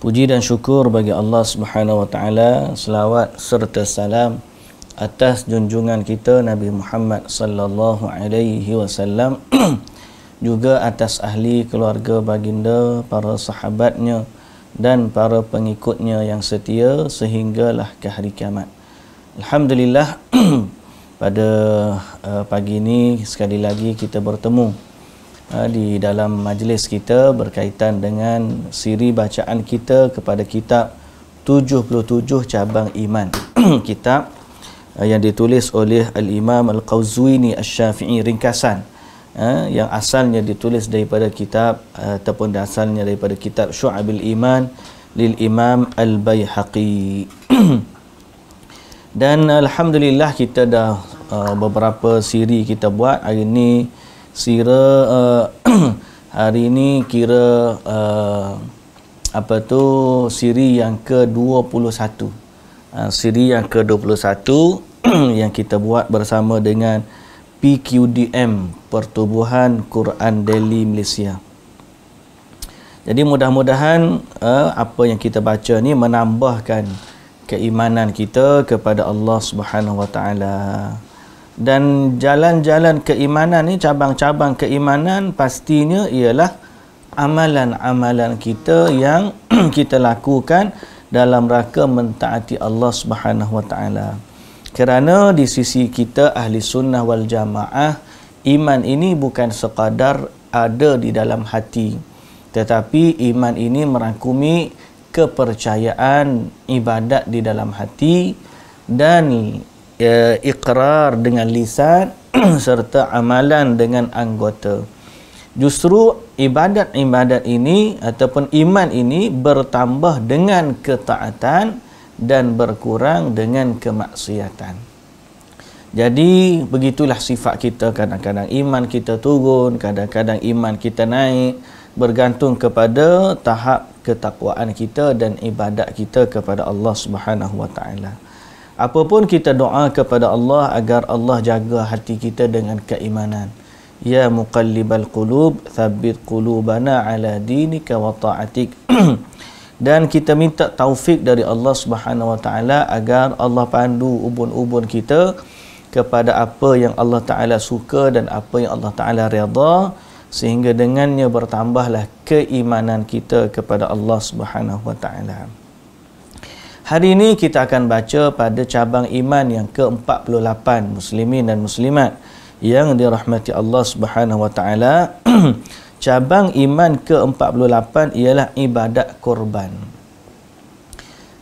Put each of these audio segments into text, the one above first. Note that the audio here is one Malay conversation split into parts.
Puji dan syukur bagi Allah Subhanahu wa taala, selawat serta salam atas junjungan kita Nabi Muhammad sallallahu alaihi wasallam juga atas ahli keluarga baginda, para sahabatnya dan para pengikutnya yang setia sehinggalah ke hari kiamat. Alhamdulillah pada uh, pagi ini sekali lagi kita bertemu Ah, di dalam majlis kita berkaitan dengan siri bacaan kita kepada kitab 77 cabang iman kitab ah, yang ditulis oleh al-imam al-qawzuini al-syafi'i ringkasan ah, yang asalnya ditulis daripada kitab ataupun asalnya daripada kitab syu'abil iman lil imam al-bayhaqi dan alhamdulillah kita dah beberapa siri kita buat hari ini sira uh, eh, hari ini kira uh, apa tu siri yang ke-21 uh, eh, siri yang ke-21 yang kita buat bersama dengan PQDM Pertubuhan Quran Delhi Malaysia jadi mudah-mudahan uh, apa yang kita baca ni menambahkan keimanan kita kepada Allah Subhanahu Wa Taala dan jalan-jalan keimanan ni cabang-cabang keimanan pastinya ialah amalan-amalan kita yang kita lakukan dalam rangka mentaati Allah Subhanahu Wa Taala. Kerana di sisi kita ahli sunnah wal jamaah iman ini bukan sekadar ada di dalam hati tetapi iman ini merangkumi kepercayaan ibadat di dalam hati dan uh, iqrar dengan lisan serta amalan dengan anggota. Justru ibadat-ibadat ini ataupun iman ini bertambah dengan ketaatan dan berkurang dengan kemaksiatan. Jadi begitulah sifat kita kadang-kadang iman kita turun, kadang-kadang iman kita naik bergantung kepada tahap ketakwaan kita dan ibadat kita kepada Allah Subhanahu Wa Taala. Apapun kita doa kepada Allah agar Allah jaga hati kita dengan keimanan. Ya muqallibal qulub, thabbit qulubana ala dinika wa ta'atik. Dan kita minta taufik dari Allah Subhanahu Wa Taala agar Allah pandu ubun-ubun kita kepada apa yang Allah Taala suka dan apa yang Allah Taala redha sehingga dengannya bertambahlah keimanan kita kepada Allah Subhanahu Wa Taala. Hari ini kita akan baca pada cabang iman yang ke-48 muslimin dan muslimat yang dirahmati Allah Subhanahu wa taala. cabang iman ke-48 ialah ibadat korban.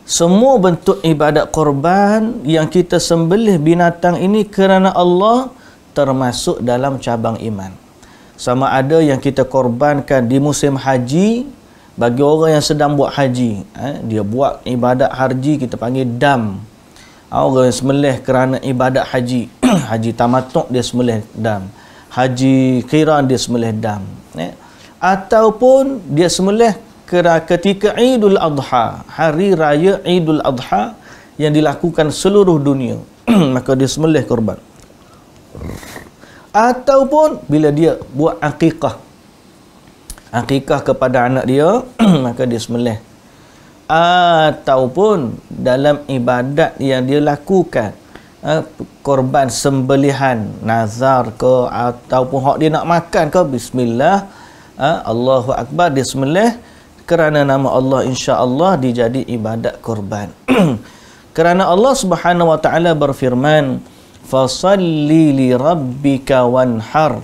Semua bentuk ibadat korban yang kita sembelih binatang ini kerana Allah termasuk dalam cabang iman. Sama ada yang kita korbankan di musim haji bagi orang yang sedang buat haji eh, dia buat ibadat haji kita panggil dam ah, orang yang semelih kerana ibadat haji haji tamatuk dia semelih dam haji kiran dia semelih dam eh. ataupun dia semelih ketika idul adha hari raya idul adha yang dilakukan seluruh dunia maka dia semelih korban ataupun bila dia buat akikah akikah kepada anak dia maka dia sembelih ataupun dalam ibadat yang dia lakukan uh, korban sembelihan nazar ke ataupun hak dia nak makan ke bismillah uh, Allahu akbar dia sembelih kerana nama Allah insya-Allah dijadi ibadat korban kerana Allah Subhanahu wa taala berfirman fasalli li rabbika wanhar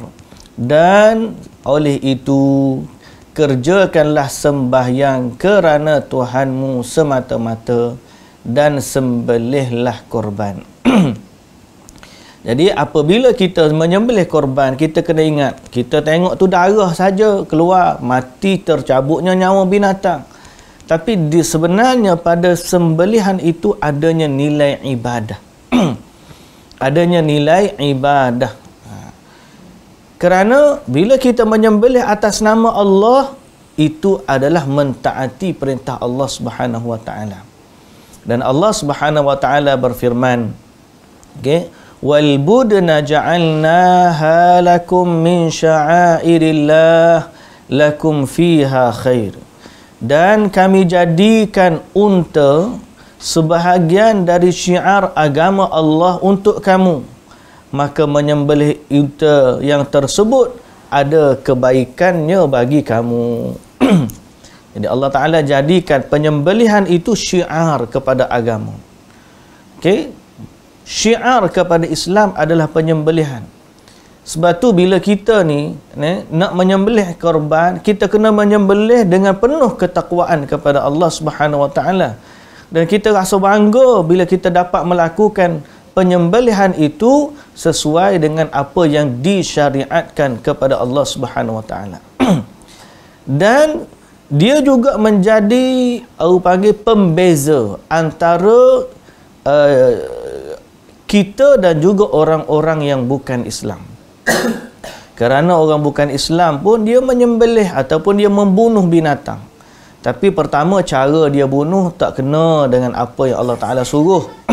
dan oleh itu kerjakanlah sembahyang kerana Tuhanmu semata-mata dan sembelihlah korban. Jadi apabila kita menyembelih korban, kita kena ingat, kita tengok tu darah saja keluar, mati tercabutnya nyawa binatang. Tapi di sebenarnya pada sembelihan itu adanya nilai ibadah. adanya nilai ibadah. Kerana bila kita menyembelih atas nama Allah itu adalah mentaati perintah Allah Subhanahu wa taala. Dan Allah Subhanahu wa taala berfirman, okey, wal budna ja'alnaha lakum min sya'airillah lakum fiha khair. Dan kami jadikan unta sebahagian dari syiar agama Allah untuk kamu maka menyembelih unta yang tersebut ada kebaikannya bagi kamu. Jadi Allah Ta'ala jadikan penyembelihan itu syiar kepada agama. Okay? Syiar kepada Islam adalah penyembelihan. Sebab tu bila kita ni, ni nak menyembelih korban, kita kena menyembelih dengan penuh ketakwaan kepada Allah Subhanahu Wa Taala. Dan kita rasa bangga bila kita dapat melakukan penyembelihan itu sesuai dengan apa yang disyariatkan kepada Allah Subhanahu Wa Taala. Dan dia juga menjadi aku panggil pembeza antara uh, kita dan juga orang-orang yang bukan Islam. Kerana orang bukan Islam pun dia menyembelih ataupun dia membunuh binatang. Tapi pertama cara dia bunuh tak kena dengan apa yang Allah Ta'ala suruh.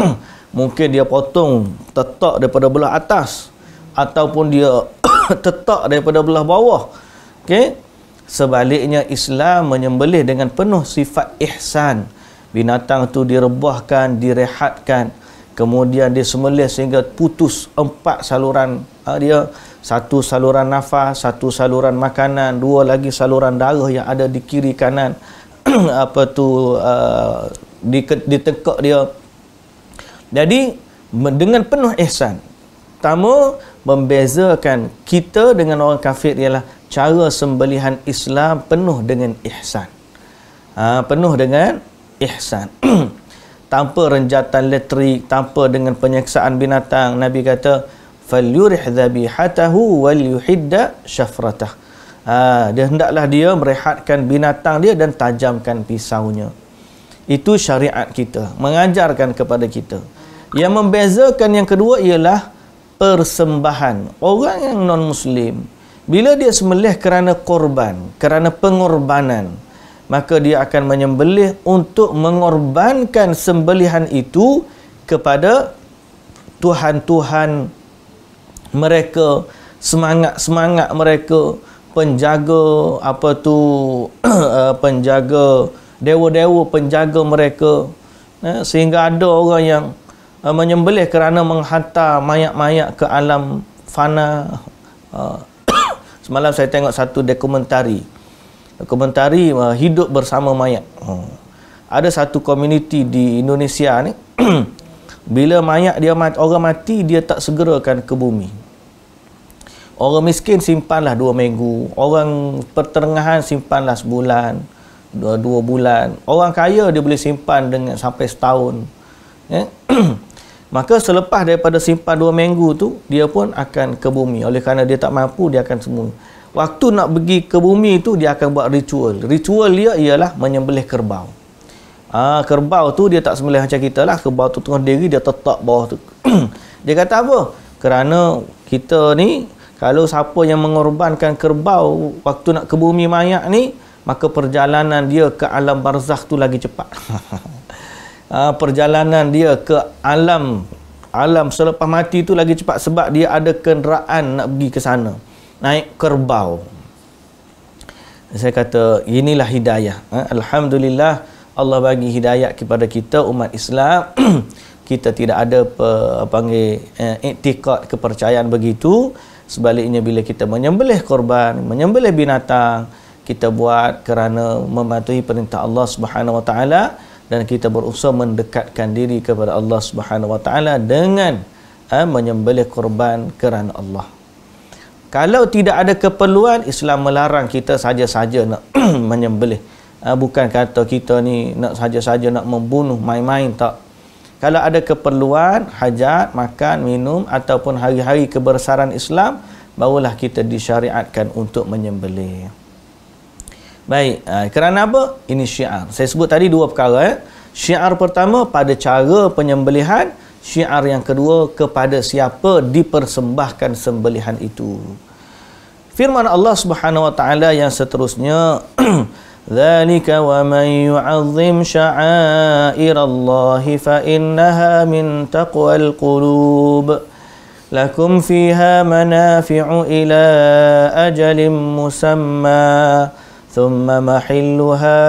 mungkin dia potong tetak daripada belah atas ataupun dia tetak daripada belah bawah okey sebaliknya Islam menyembelih dengan penuh sifat ihsan binatang tu direbahkan direhatkan kemudian disembelih sehingga putus empat saluran uh, dia satu saluran nafas satu saluran makanan dua lagi saluran darah yang ada di kiri kanan apa tu uh, di, ditekak dia jadi dengan penuh ihsan. Pertama, membezakan kita dengan orang kafir ialah cara sembelihan Islam penuh dengan ihsan. Ha, penuh dengan ihsan. tanpa renjatan elektrik, tanpa dengan penyeksaan binatang. Nabi kata, فَلْيُرِحْ ذَبِيحَتَهُ وَلْيُحِدَّ شَفْرَتَهُ ha, Dia hendaklah dia merehatkan binatang dia dan tajamkan pisaunya. Itu syariat kita. Mengajarkan kepada Kita. Yang membezakan yang kedua ialah persembahan. Orang yang non-Muslim, bila dia semelih kerana korban, kerana pengorbanan, maka dia akan menyembelih untuk mengorbankan sembelihan itu kepada Tuhan-Tuhan mereka, semangat-semangat mereka, penjaga apa tu eh, penjaga dewa-dewa penjaga mereka eh, sehingga ada orang yang uh, menyembelih kerana menghantar mayat-mayat ke alam fana. Uh, semalam saya tengok satu dokumentari. Dokumentari uh, hidup bersama mayat. Uh, ada satu komuniti di Indonesia ni bila mayat dia mati, orang mati dia tak segerakan ke bumi. Orang miskin simpanlah dua minggu, orang pertengahan simpanlah sebulan, dua, dua bulan. Orang kaya dia boleh simpan dengan sampai setahun. Eh? maka selepas daripada simpan dua minggu tu dia pun akan ke bumi oleh kerana dia tak mampu dia akan sembunyi waktu nak pergi ke bumi tu dia akan buat ritual ritual dia ialah menyembelih kerbau Ah ha, kerbau tu dia tak sembelih macam kita lah kerbau tu tengah diri dia tetap bawah tu dia kata apa kerana kita ni kalau siapa yang mengorbankan kerbau waktu nak ke bumi mayak ni maka perjalanan dia ke alam barzakh tu lagi cepat Ah, perjalanan dia ke alam alam selepas mati tu lagi cepat sebab dia ada kenderaan nak pergi ke sana naik kerbau saya kata inilah hidayah ah, Alhamdulillah Allah bagi hidayah kepada kita umat Islam kita tidak ada apa panggil etikat eh, kepercayaan begitu sebaliknya bila kita menyembelih korban menyembelih binatang kita buat kerana mematuhi perintah Allah Subhanahu Wa Taala dan kita berusaha mendekatkan diri kepada Allah Subhanahu wa taala dengan eh, menyembelih korban kerana Allah. Kalau tidak ada keperluan Islam melarang kita saja-saja nak menyembelih. Eh, bukan kata kita ni nak saja-saja nak membunuh main-main tak. Kalau ada keperluan, hajat, makan, minum ataupun hari-hari kebersaran Islam, barulah kita disyariatkan untuk menyembelih. Baik, ha, kerana apa? Ini syiar. Saya sebut tadi dua perkara. Eh. Syiar pertama pada cara penyembelihan. Syiar yang kedua kepada siapa dipersembahkan sembelihan itu. Firman Allah Subhanahu Wa Taala yang seterusnya. ذَلِكَ وَمَنْ يُعَظِّمْ شَعَائِرَ اللَّهِ فَإِنَّهَا مِنْ تَقْوَى الْقُلُوبِ لَكُمْ فِيهَا مَنَافِعُ إِلَىٰ أَجَلٍ مُسَمَّى ثم محلها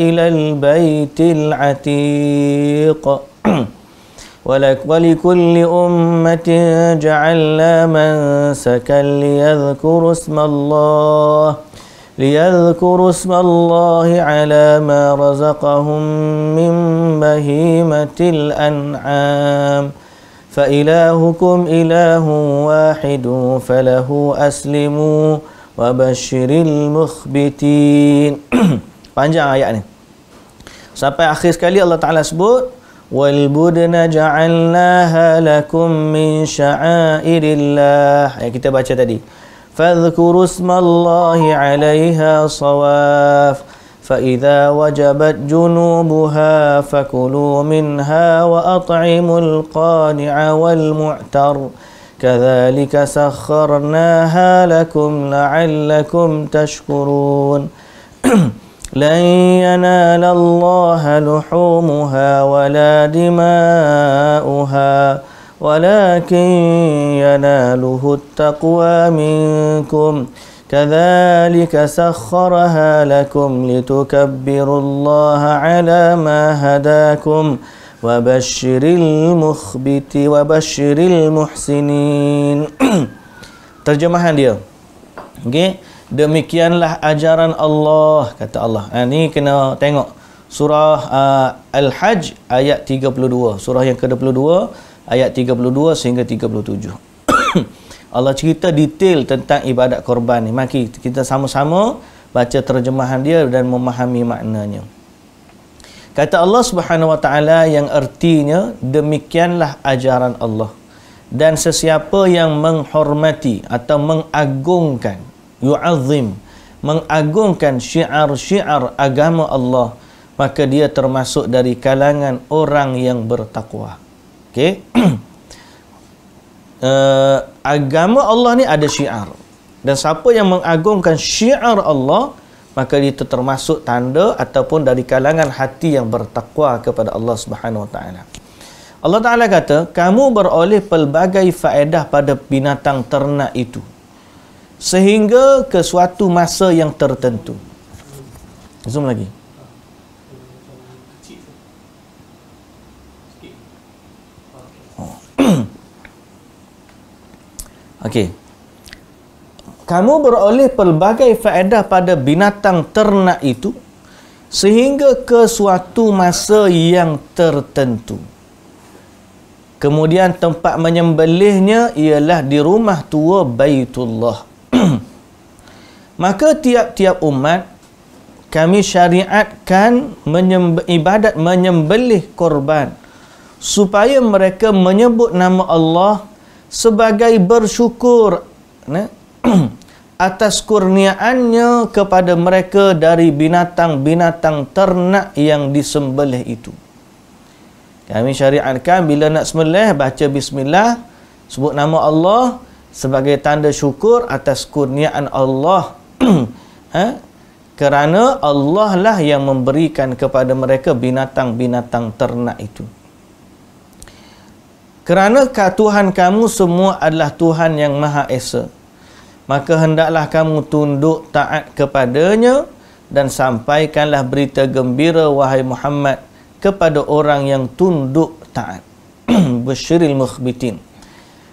إلى البيت العتيق ولكل أمة جعلنا منسكا ليذكروا اسم الله ليذكروا اسم الله على ما رزقهم من بهيمة الأنعام فإلهكم إله واحد فله أسلموا wa basyiril mukhbitin. Panjang ayat ni. Sampai akhir sekali Allah Taala sebut wal budna ja'alnaha lakum min Shaairillah Ayat kita baca tadi. Fadhkuru smallahi 'alayha sawaf. فَإِذَا وَجَبَتْ جُنُوبُهَا فَكُلُوا مِنْهَا وَأَطْعِمُوا الْقَانِعَ وَالْمُعْتَرُ كذلك سخرناها لكم لعلكم تشكرون لن ينال الله لحومها ولا دماؤها ولكن يناله التقوى منكم كذلك سخرها لكم لتكبروا الله على ما هداكم وبشر المخبت وبشر المحسنين Terjemahan dia. Okey, demikianlah ajaran Allah kata Allah. Ha, ni kena tengok surah uh, Al-Hajj ayat 32. Surah yang ke-22 ayat 32 sehingga 37. Allah cerita detail tentang ibadat korban ni. Maki kita sama-sama baca terjemahan dia dan memahami maknanya. Kata Allah Subhanahu Wa Taala yang artinya demikianlah ajaran Allah. Dan sesiapa yang menghormati atau mengagungkan yu'azzim mengagungkan syiar-syiar agama Allah maka dia termasuk dari kalangan orang yang bertakwa. Okey. Uh, agama Allah ni ada syiar Dan siapa yang mengagungkan syiar Allah maka itu termasuk tanda ataupun dari kalangan hati yang bertakwa kepada Allah Subhanahu Wa Taala. Allah Taala kata, kamu beroleh pelbagai faedah pada binatang ternak itu sehingga ke suatu masa yang tertentu. Zoom lagi. Okey kamu beroleh pelbagai faedah pada binatang ternak itu sehingga ke suatu masa yang tertentu. Kemudian tempat menyembelihnya ialah di rumah tua Baitullah. Maka tiap-tiap umat kami syariatkan menyembe, ibadat menyembelih korban supaya mereka menyebut nama Allah sebagai bersyukur ne, atas kurniaannya kepada mereka dari binatang-binatang ternak yang disembelih itu. Kami syariatkan bila nak sembelih baca bismillah, sebut nama Allah sebagai tanda syukur atas kurniaan Allah. ha? Kerana Allah lah yang memberikan kepada mereka binatang-binatang ternak itu. Kerana Tuhan kamu semua adalah Tuhan yang Maha Esa maka hendaklah kamu tunduk taat kepadanya dan sampaikanlah berita gembira wahai Muhammad kepada orang yang tunduk taat basyiril mukhbitin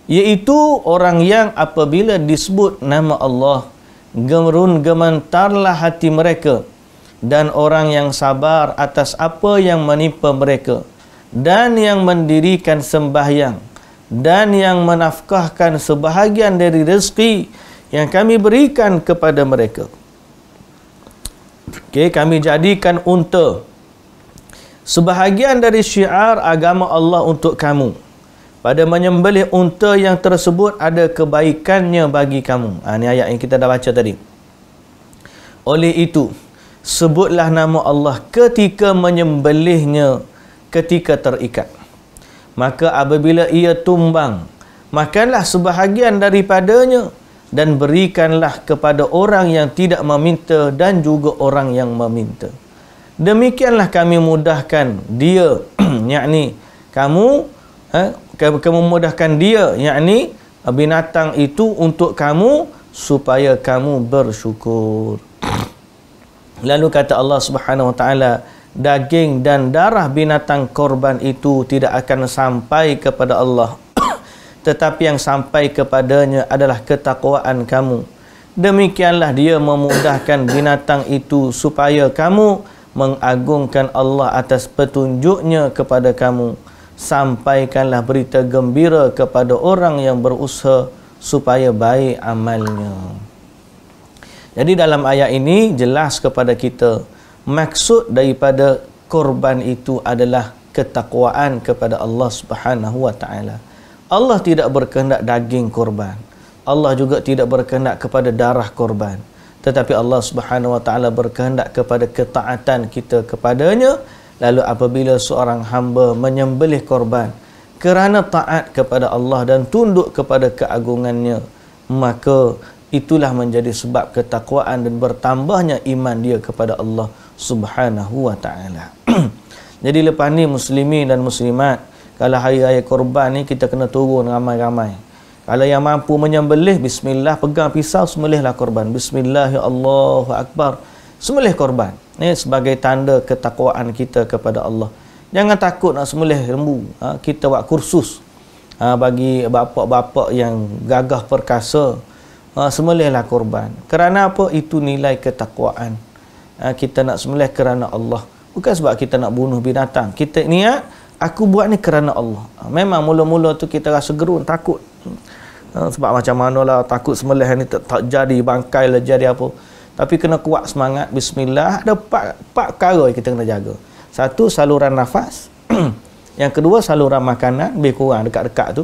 yaitu orang yang apabila disebut nama Allah gemerun gemantarlah hati mereka dan orang yang sabar atas apa yang menimpa mereka dan yang mendirikan sembahyang dan yang menafkahkan sebahagian dari rezeki yang kami berikan kepada mereka. Okey, kami jadikan unta sebahagian dari syiar agama Allah untuk kamu. Pada menyembelih unta yang tersebut ada kebaikannya bagi kamu. Ha, ini ayat yang kita dah baca tadi. Oleh itu, sebutlah nama Allah ketika menyembelihnya ketika terikat. Maka apabila ia tumbang, makanlah sebahagian daripadanya dan berikanlah kepada orang yang tidak meminta dan juga orang yang meminta. Demikianlah kami mudahkan dia, yakni kamu, ha, kamu mudahkan dia, yakni binatang itu untuk kamu supaya kamu bersyukur. Lalu kata Allah Subhanahu Wa Taala, daging dan darah binatang korban itu tidak akan sampai kepada Allah tetapi yang sampai kepadanya adalah ketakwaan kamu. Demikianlah dia memudahkan binatang itu supaya kamu mengagungkan Allah atas petunjuknya kepada kamu. Sampaikanlah berita gembira kepada orang yang berusaha supaya baik amalnya. Jadi dalam ayat ini jelas kepada kita maksud daripada korban itu adalah ketakwaan kepada Allah Subhanahu wa taala. Allah tidak berkehendak daging korban. Allah juga tidak berkehendak kepada darah korban. Tetapi Allah Subhanahu Wa Taala berkehendak kepada ketaatan kita kepadanya. Lalu apabila seorang hamba menyembelih korban kerana taat kepada Allah dan tunduk kepada keagungannya, maka itulah menjadi sebab ketakwaan dan bertambahnya iman dia kepada Allah Subhanahu Wa Taala. Jadi lepas ni muslimin dan muslimat, kalau hari raya korban ni kita kena turun ramai-ramai kalau yang mampu menyembelih bismillah pegang pisau sembelihlah korban Bismillah ya akbar sembelih korban ni sebagai tanda ketakwaan kita kepada Allah jangan takut nak sembelih lembu ha, kita buat kursus ha, bagi bapa-bapa yang gagah perkasa ha, sembelihlah korban kerana apa itu nilai ketakwaan ha, kita nak sembelih kerana Allah bukan sebab kita nak bunuh binatang kita niat aku buat ni kerana Allah memang mula-mula tu kita rasa gerun takut hmm. sebab macam mana lah takut semelih ni tak, tak jadi bangkai lah jadi apa tapi kena kuat semangat bismillah ada empat empat perkara yang kita kena jaga satu saluran nafas yang kedua saluran makanan lebih kurang dekat-dekat tu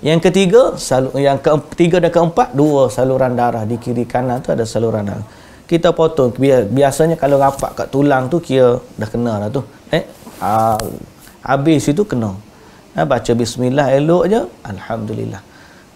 yang ketiga salur, yang ketiga dan keempat dua saluran darah di kiri kanan tu ada saluran darah kita potong biasanya kalau rapat kat tulang tu kira dah kena lah tu eh uh, habis itu kena ha, baca bismillah elok je alhamdulillah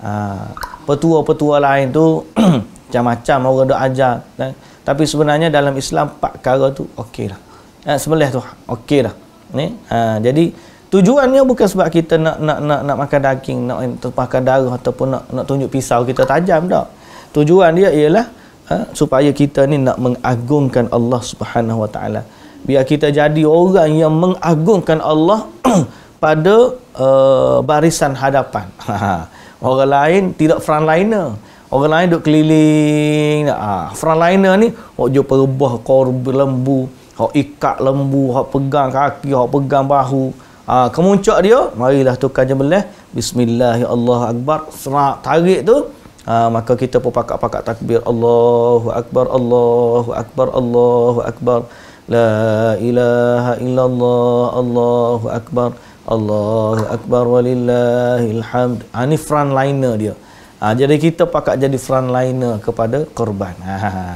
ha, petua-petua lain tu macam-macam orang dok ajar kan? tapi sebenarnya dalam Islam empat perkara tu okeylah ha, sembelih tu okeylah ni ha, jadi tujuannya bukan sebab kita nak nak nak, nak makan daging nak terpakai darah ataupun nak nak tunjuk pisau kita tajam tak tujuan dia ialah ha, supaya kita ni nak mengagungkan Allah Subhanahu Wa Taala biar kita jadi orang yang mengagungkan Allah pada uh, barisan hadapan. orang lain tidak frontliner. Orang lain duduk keliling. Ah, frontliner ni, orang jumpa rebah korb lembu. Hak ikat lembu, hak pegang kaki, hak pegang bahu. ha, kemuncak dia, marilah tukar jembelah. Bismillahirrahmanirrahim. Serak tarik tu, ha, maka kita pun pakat-pakat takbir. Allahu Akbar, Allahu Akbar, Allahu Akbar. Allahu Akbar. La ilaha illallah Allahu akbar Allahu akbar walillahilhamd ha, Ini frontliner dia ha, Jadi kita pakat jadi front frontliner kepada korban ha, ha, ha.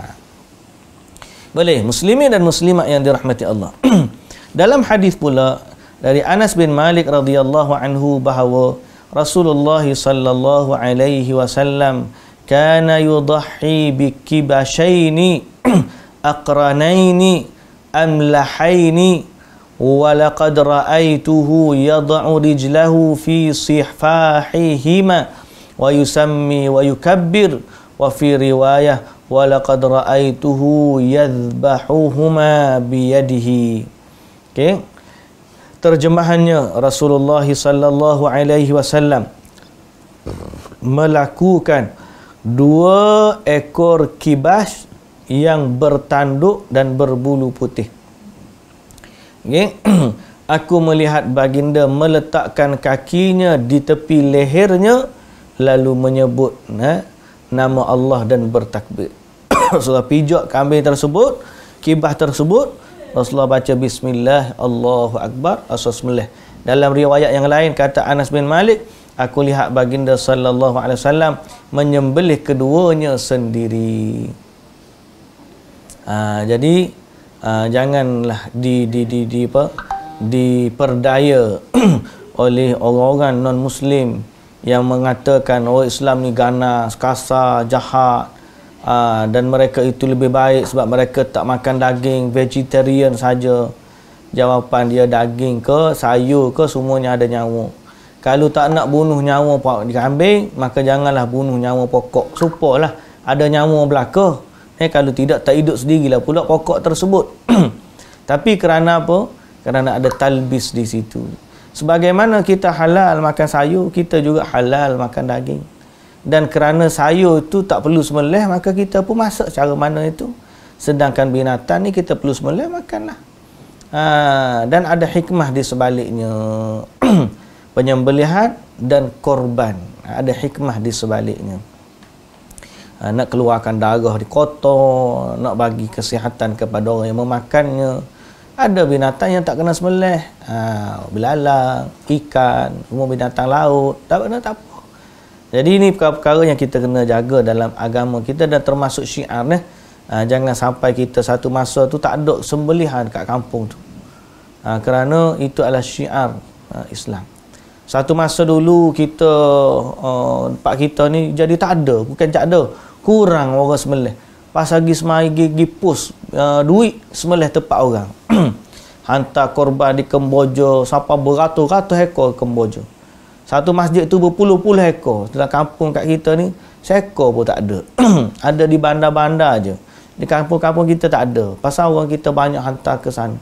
Boleh muslimin dan muslimat yang dirahmati Allah Dalam hadis pula dari Anas bin Malik radhiyallahu anhu bahawa Rasulullah sallallahu alaihi wasallam kana yudhi bi aqranaini amlahaini walaqad ra'aituhu yad'u rijlahu fi sihfahihima wa yusammi wa yukabbir wa fi riwayah walaqad ra'aituhu yadhbahuhuma bi yadihi okey terjemahannya Rasulullah sallallahu alaihi wasallam melakukan dua ekor kibas yang bertanduk dan berbulu putih. Okay. Aku melihat baginda meletakkan kakinya di tepi lehernya lalu menyebut eh, nama Allah dan bertakbir. Rasulullah pijak kambing tersebut, kibah tersebut, Rasulullah baca bismillah Allahu akbar as Dalam riwayat yang lain kata Anas bin Malik, aku lihat baginda sallallahu alaihi wasallam menyembelih keduanya sendiri. Ah, jadi uh, janganlah di di di di apa diperdaya oleh orang-orang non muslim yang mengatakan oh Islam ni ganas, kasar, jahat uh, dan mereka itu lebih baik sebab mereka tak makan daging, vegetarian saja. Jawapan dia daging ke sayur ke semuanya ada nyamuk. Kalau tak nak bunuh nyawa pak di kambing, maka janganlah bunuh nyawa pokok. Supalah ada nyamuk belaka. Eh, kalau tidak, tak hidup sendirilah pula pokok tersebut. Tapi kerana apa? Kerana ada talbis di situ. Sebagaimana kita halal makan sayur, kita juga halal makan daging. Dan kerana sayur itu tak perlu semelih, maka kita pun masak cara mana itu. Sedangkan binatang ni kita perlu semelih, makanlah. Ha, dan ada hikmah di sebaliknya. Penyembelihan dan korban. Ha, ada hikmah di sebaliknya. Ha, nak keluarkan darah di kotor, nak bagi kesihatan kepada orang yang memakannya. Ada binatang yang tak kena semelih. Uh, ha, belalang, ikan, semua binatang laut, tak kena tak apa. Jadi ini perkara-perkara yang kita kena jaga dalam agama kita dan termasuk syiar. Eh? Uh, jangan sampai kita satu masa tu tak ada sembelihan kat kampung tu. Ha, kerana itu adalah syiar ha, Islam. Satu masa dulu kita, uh, eh, pak kita ni jadi tak ada. Bukan tak ada kurang orang semelih pas lagi semai gigi pus uh, duit semelih tempat orang hantar korban di Kembojo sampai beratus-ratus heko Kembojo satu masjid tu berpuluh-puluh heko dalam kampung kat kita ni seekor pun tak ada ada di bandar-bandar je di kampung-kampung kita tak ada pasal orang kita banyak hantar ke sana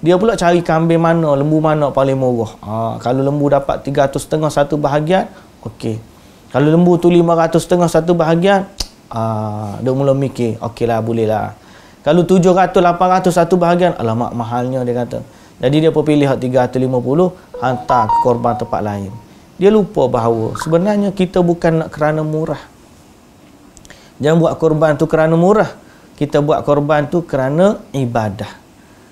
dia pula cari kambing mana, lembu mana paling murah. Ha, kalau lembu dapat 300 setengah satu bahagian, okey. Kalau lembu tu 500 setengah satu bahagian, uh, dia mula mikir, okeylah boleh lah. Kalau 700, 800 satu bahagian, alamak mahalnya dia kata. Jadi dia pun pilih 350, hantar ke korban tempat lain. Dia lupa bahawa sebenarnya kita bukan nak kerana murah. Jangan buat korban tu kerana murah. Kita buat korban tu kerana ibadah.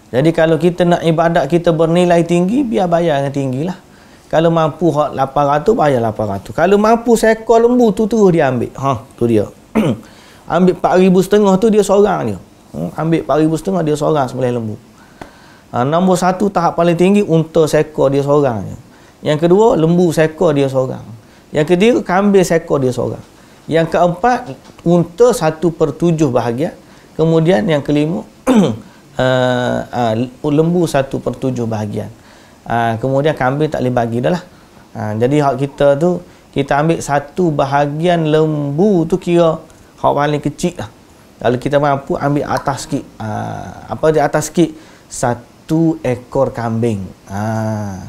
Jadi kalau kita nak ibadah kita bernilai tinggi, biar bayar yang tinggilah. Kalau mampu hak 800 bayar 800. Kalau mampu seekor lembu tu terus dia Ha, tu dia. ambil 4 ribu setengah tu dia seorang dia hmm, ambil 4 ribu setengah dia seorang sembilan lembu ha, nombor satu tahap paling tinggi unta seko dia seorang dia. yang kedua lembu seko dia seorang yang ketiga kambing seko dia seorang yang keempat unta satu per tujuh bahagian kemudian yang kelima uh, uh, lembu satu per tujuh bahagian uh, kemudian kambing tak boleh bagi dah lah uh, jadi hak kita tu kita ambil satu bahagian lembu tu kira hak paling kecil lah. Kalau kita mampu ambil atas sikit. Ha, apa di atas sikit? Satu ekor kambing. Ha,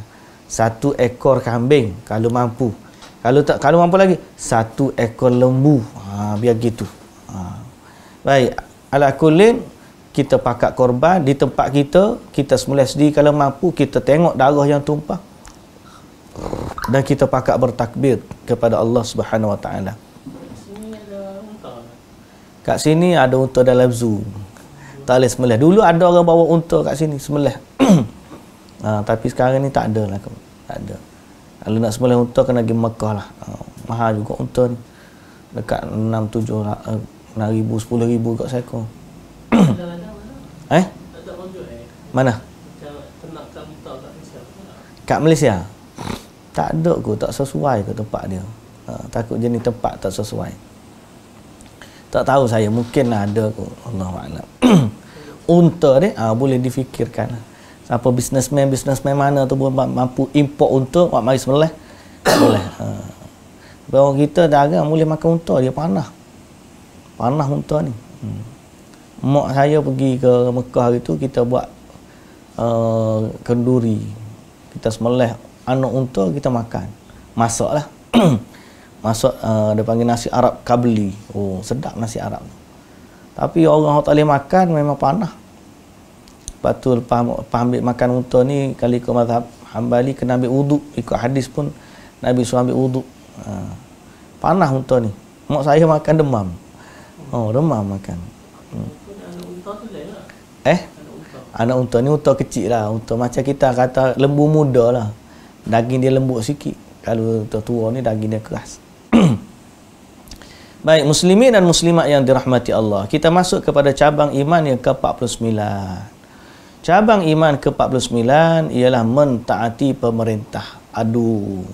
satu ekor kambing kalau mampu. Kalau tak kalau mampu lagi, satu ekor lembu. Ha, biar gitu. Ha. Baik. Alakulin, kita pakat korban di tempat kita. Kita semula sendiri kalau mampu, kita tengok darah yang tumpah dan kita pakak bertakbir kepada Allah Subhanahu Wa Taala. Kat sini ada unta dalam zoo. Tak boleh semelih. Dulu ada orang bawa unta kat sini semelah. ha, tapi sekarang ni tak ada lah. Tak ada. Kalau nak semelih unta kena pergi Mekah lah. Ha, mahal juga unta ni. Dekat 6, 7, 6,000, 10,000 kat seko. eh? Ada eh. Mana? tak? Kat Malaysia tak ada ke tak sesuai ke tempat dia ha, takut jenis tempat tak sesuai tak tahu saya mungkin ada ke Allah Allah unta ni ha, boleh difikirkan siapa businessman businessman mana tu boleh mampu import unta buat mari sebelah boleh ha. orang kita dagang boleh makan unta dia panah panah unta ni hmm. mak saya pergi ke Mekah hari tu kita buat uh, kenduri kita semelih anak unta kita makan. Masaklah. Masak uh, eh, dia panggil nasi Arab kabli. Oh, sedap nasi Arab tu. Tapi orang yang tak boleh makan memang panah. Lepas paham lepas, makan unta ni kali ikut mazhab Hambali kena ambil wuduk ikut hadis pun Nabi suruh ambil wuduk. Ha. Panah unta ni. Mak saya makan demam. Oh, demam makan. Hmm. Eh? Anak unta ni unta kecil lah. Unta macam kita kata lembu muda lah daging dia lembut sikit kalau tua tua ni daging dia keras baik muslimin dan muslimat yang dirahmati Allah kita masuk kepada cabang iman yang ke-49 cabang iman ke-49 ialah mentaati pemerintah aduh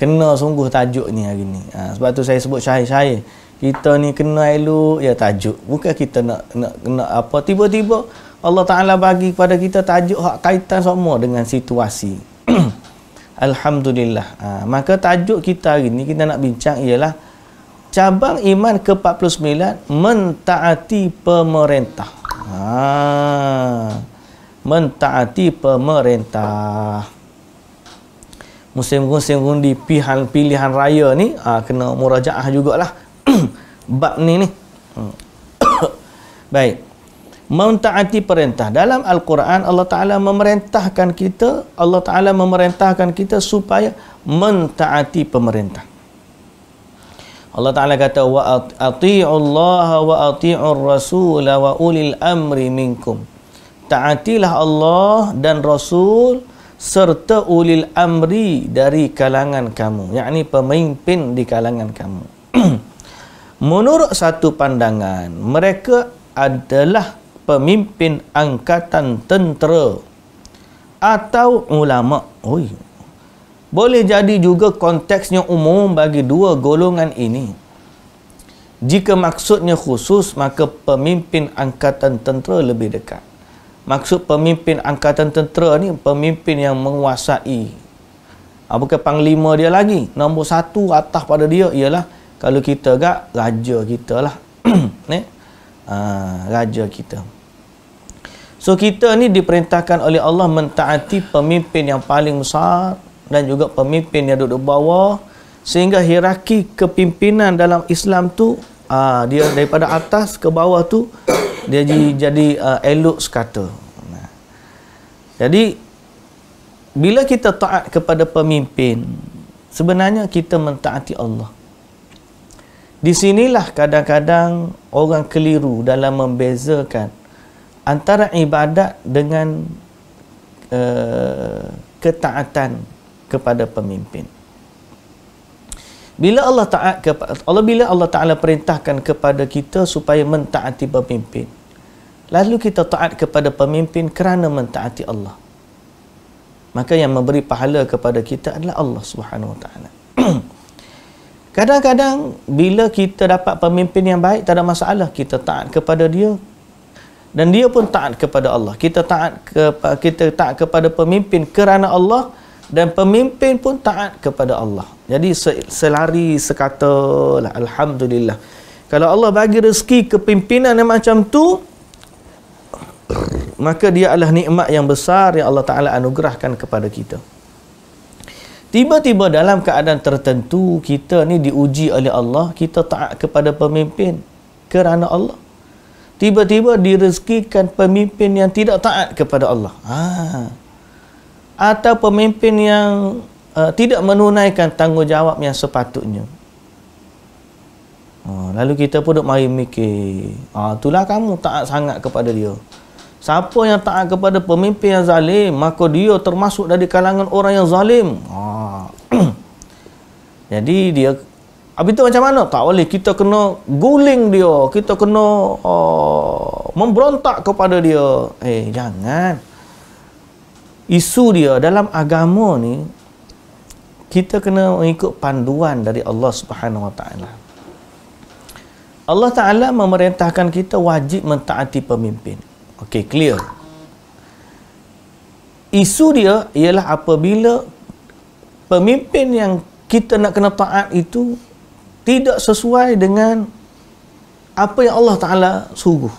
kena sungguh tajuk ni hari ni ha, sebab tu saya sebut syair-syair kita ni kena elok ya tajuk bukan kita nak nak kena apa tiba-tiba Allah Taala bagi kepada kita tajuk hak kaitan semua dengan situasi Alhamdulillah. Ha, maka tajuk kita hari ini kita nak bincang ialah cabang iman ke-49 mentaati pemerintah. Ha, mentaati pemerintah. Musim-musim di pilihan, pilihan raya ni ha, kena murajaah jugalah bab ni ni. Hmm. Baik mentaati perintah dalam al-Quran Allah Taala memerintahkan kita Allah Taala memerintahkan kita supaya mentaati pemerintah Allah Taala kata wa atii'u Allah wa atii'ur rasul wa ulil amri minkum taatilah Allah dan rasul serta ulil amri dari kalangan kamu yakni pemimpin di kalangan kamu menurut satu pandangan mereka adalah pemimpin angkatan tentera atau ulama. Oi. Boleh jadi juga konteksnya umum bagi dua golongan ini. Jika maksudnya khusus maka pemimpin angkatan tentera lebih dekat. Maksud pemimpin angkatan tentera ni pemimpin yang menguasai. Ha, bukan panglima dia lagi. Nombor satu atas pada dia ialah kalau kita agak raja kita lah. ha, raja kita. So kita ni diperintahkan oleh Allah mentaati pemimpin yang paling besar dan juga pemimpin yang duduk bawah sehingga hierarki kepimpinan dalam Islam tu aa, ah, dia daripada atas ke bawah tu dia jadi, jadi ah, aa, elok sekata. Jadi bila kita taat kepada pemimpin sebenarnya kita mentaati Allah. Di sinilah kadang-kadang orang keliru dalam membezakan antara ibadat dengan uh, ketaatan kepada pemimpin. Bila Allah taat kepada Allah bila Allah Taala perintahkan kepada kita supaya mentaati pemimpin. Lalu kita taat kepada pemimpin kerana mentaati Allah. Maka yang memberi pahala kepada kita adalah Allah Subhanahu Wa Taala. Kadang-kadang bila kita dapat pemimpin yang baik tak ada masalah kita taat kepada dia dan dia pun taat kepada Allah. Kita taat ke, kita taat kepada pemimpin kerana Allah dan pemimpin pun taat kepada Allah. Jadi selari sekata lah, alhamdulillah. Kalau Allah bagi rezeki kepimpinan yang macam tu maka dia adalah nikmat yang besar yang Allah Taala anugerahkan kepada kita. Tiba-tiba dalam keadaan tertentu kita ni diuji oleh Allah, kita taat kepada pemimpin kerana Allah tiba-tiba direzekikan pemimpin yang tidak taat kepada Allah. Ha. Atau pemimpin yang uh, tidak menunaikan tanggungjawab yang sepatutnya. Ha. Lalu kita pun duduk mari mikir, ha, itulah kamu taat sangat kepada dia. Siapa yang taat kepada pemimpin yang zalim, maka dia termasuk dari kalangan orang yang zalim. Ha. Jadi dia Habis tu macam mana? Tak boleh. Kita kena guling dia. Kita kena uh, memberontak kepada dia. Eh, jangan. Isu dia dalam agama ni, kita kena mengikut panduan dari Allah Subhanahu Wa Taala. Allah Ta'ala memerintahkan kita wajib mentaati pemimpin. Okey, clear. Isu dia ialah apabila pemimpin yang kita nak kena taat itu tidak sesuai dengan apa yang Allah Ta'ala suruh.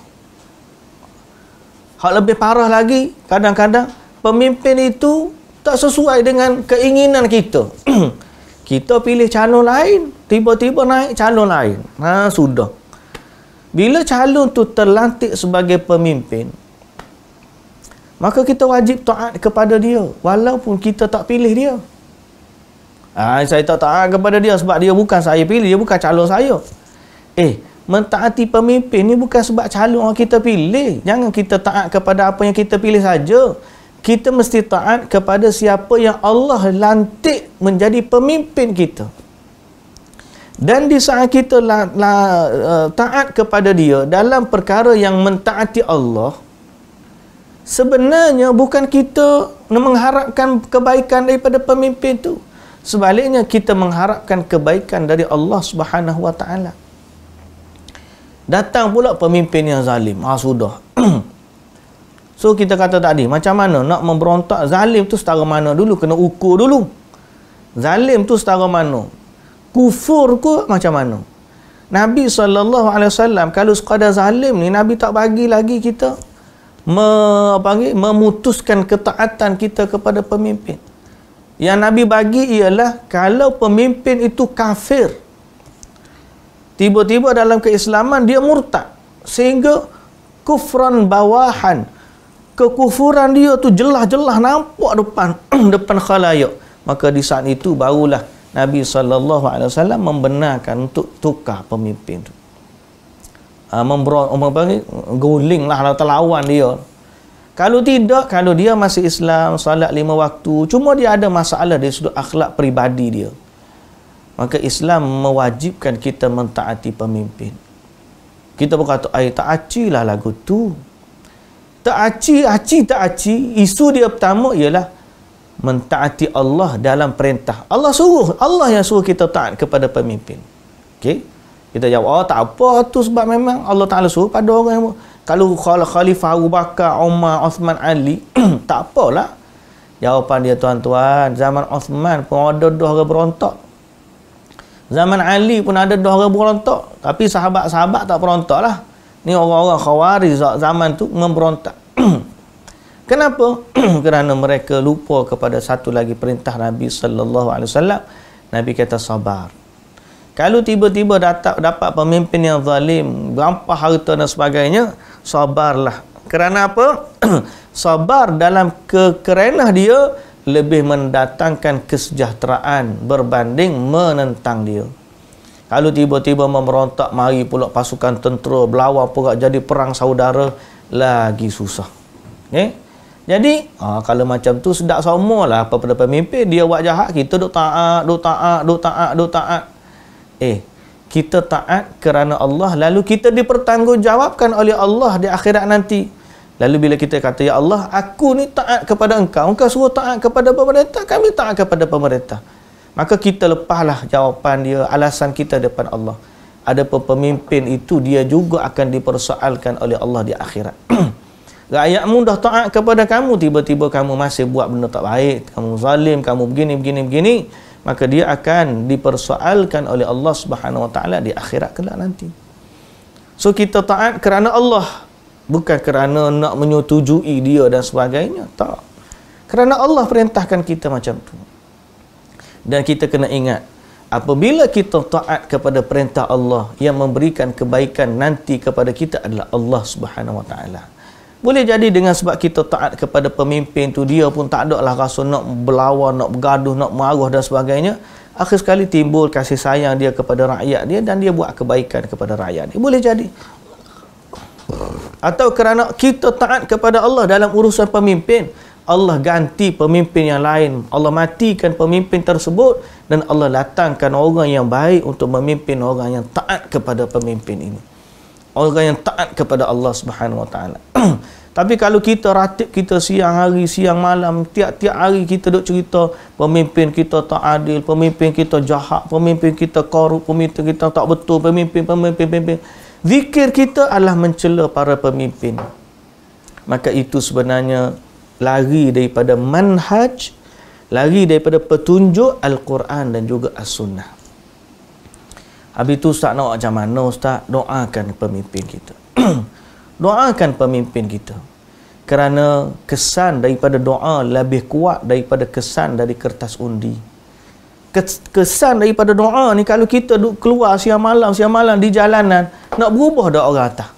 Hal lebih parah lagi, kadang-kadang pemimpin itu tak sesuai dengan keinginan kita. kita pilih calon lain, tiba-tiba naik calon lain. Ha, sudah. Bila calon tu terlantik sebagai pemimpin, maka kita wajib taat kepada dia walaupun kita tak pilih dia. Ha, saya tak taat ha, kepada dia sebab dia bukan saya pilih, dia bukan calon saya. Eh, mentaati pemimpin ni bukan sebab calon orang kita pilih. Jangan kita taat kepada apa yang kita pilih saja. Kita mesti taat kepada siapa yang Allah lantik menjadi pemimpin kita. Dan di saat kita la, la, uh, taat kepada dia dalam perkara yang mentaati Allah, sebenarnya bukan kita mengharapkan kebaikan daripada pemimpin itu sebaliknya kita mengharapkan kebaikan dari Allah Subhanahu wa taala datang pula pemimpin yang zalim ah sudah so kita kata tadi macam mana nak memberontak zalim tu setara mana dulu kena ukur dulu zalim tu setara mana kufur ke macam mana Nabi sallallahu alaihi wasallam kalau sekadar zalim ni Nabi tak bagi lagi kita me, apa panggil memutuskan ketaatan kita kepada pemimpin yang Nabi bagi ialah kalau pemimpin itu kafir. Tiba-tiba dalam keislaman dia murtad. Sehingga kufran bawahan. Kekufuran dia tu jelah-jelah nampak depan depan khalayak. Maka di saat itu barulah Nabi SAW membenarkan untuk tukar pemimpin tu. Uh, ah, memberon, guling lah, lah dia. Kalau tidak, kalau dia masih Islam, salat lima waktu, cuma dia ada masalah dari sudut akhlak peribadi dia. Maka Islam mewajibkan kita mentaati pemimpin. Kita berkata, ay tak aci lah lagu tu. Tak aci, aci, tak aci. Isu dia pertama ialah mentaati Allah dalam perintah. Allah suruh, Allah yang suruh kita taat kepada pemimpin. Okay, Kita jawab, oh tak apa tu sebab memang Allah Ta'ala suruh pada orang yang... Ber- kalau khalifah, khalifah Abu Bakar, Umar, Osman, Ali, tak apalah. Jawapan dia tuan-tuan, zaman Osman pun ada dua orang berontak. Zaman Ali pun ada dua orang berontak. Tapi sahabat-sahabat tak berontok lah. Ni orang-orang khawariz zaman tu memberontak. Kenapa? Kerana mereka lupa kepada satu lagi perintah Nabi Sallallahu Alaihi Wasallam. Nabi kata sabar. Kalau tiba-tiba dapat pemimpin yang zalim, gampang harta dan sebagainya, sabarlah. Kerana apa? Sabar dalam kekerenah dia lebih mendatangkan kesejahteraan berbanding menentang dia. Kalau tiba-tiba memerontak mari pula pasukan tentera belawa pula jadi perang saudara lagi susah. Okay? Jadi ah, kalau macam tu sedak semua lah apa pada pemimpin dia buat jahat kita duk ta'ak duk ta'ak duk ta'ak duk ta'ak. Eh kita taat kerana Allah lalu kita dipertanggungjawabkan oleh Allah di akhirat nanti lalu bila kita kata ya Allah aku ni taat kepada engkau engkau suruh taat kepada pemerintah kami taat kepada pemerintah maka kita lepahlah jawapan dia alasan kita depan Allah ada pemimpin itu dia juga akan dipersoalkan oleh Allah di akhirat rakyat dah taat kepada kamu tiba-tiba kamu masih buat benda tak baik kamu zalim kamu begini begini begini maka dia akan dipersoalkan oleh Allah Subhanahu Wa Taala di akhirat kelak nanti. So kita taat kerana Allah, bukan kerana nak menyetujui dia dan sebagainya. Tak. Kerana Allah perintahkan kita macam tu. Dan kita kena ingat apabila kita taat kepada perintah Allah yang memberikan kebaikan nanti kepada kita adalah Allah Subhanahu Wa Taala. Boleh jadi dengan sebab kita taat kepada pemimpin tu dia pun tak ada lah rasa nak berlawan, nak bergaduh, nak marah dan sebagainya. Akhir sekali timbul kasih sayang dia kepada rakyat dia dan dia buat kebaikan kepada rakyat dia. Boleh jadi. Atau kerana kita taat kepada Allah dalam urusan pemimpin, Allah ganti pemimpin yang lain. Allah matikan pemimpin tersebut dan Allah latangkan orang yang baik untuk memimpin orang yang taat kepada pemimpin ini orang yang taat kepada Allah Subhanahu Wa Taala. Tapi kalau kita ratik kita siang hari, siang malam, tiap-tiap hari kita duk cerita pemimpin kita tak adil, pemimpin kita jahat, pemimpin kita korup, pemimpin kita tak betul, pemimpin, pemimpin, pemimpin. Zikir kita adalah mencela para pemimpin. Maka itu sebenarnya lari daripada manhaj, lari daripada petunjuk Al-Quran dan juga As-Sunnah. Habis tu Ustaz nak macam mana Ustaz? Doakan pemimpin kita. doakan pemimpin kita. Kerana kesan daripada doa lebih kuat daripada kesan dari kertas undi. Kesan daripada doa ni kalau kita duduk keluar siang malam, siang malam di jalanan, nak berubah dah orang atas.